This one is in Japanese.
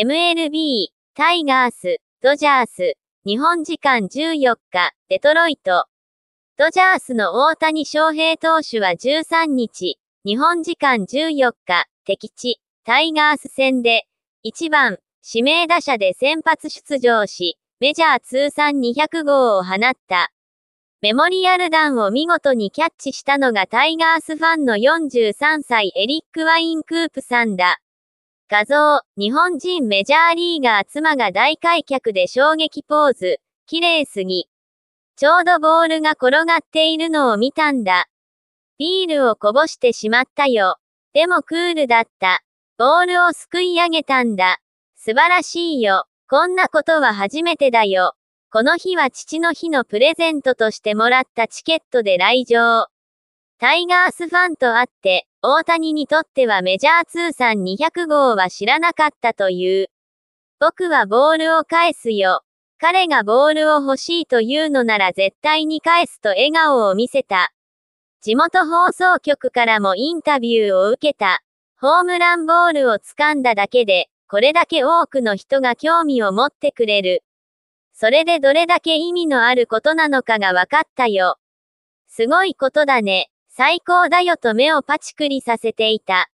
MLB、タイガース、ドジャース、日本時間14日、デトロイト。ドジャースの大谷翔平投手は13日、日本時間14日、敵地、タイガース戦で、1番、指名打者で先発出場し、メジャー通算200号を放った。メモリアル弾を見事にキャッチしたのがタイガースファンの43歳エリック・ワイン・クープさんだ。画像、日本人メジャーリーガー妻が大開脚で衝撃ポーズ、綺麗すぎ。ちょうどボールが転がっているのを見たんだ。ビールをこぼしてしまったよ。でもクールだった。ボールをすくい上げたんだ。素晴らしいよ。こんなことは初めてだよ。この日は父の日のプレゼントとしてもらったチケットで来場。タイガースファンとあって、大谷にとってはメジャー通算200号は知らなかったという。僕はボールを返すよ。彼がボールを欲しいというのなら絶対に返すと笑顔を見せた。地元放送局からもインタビューを受けた。ホームランボールを掴んだだけで、これだけ多くの人が興味を持ってくれる。それでどれだけ意味のあることなのかが分かったよ。すごいことだね。最高だよと目をパチクリさせていた。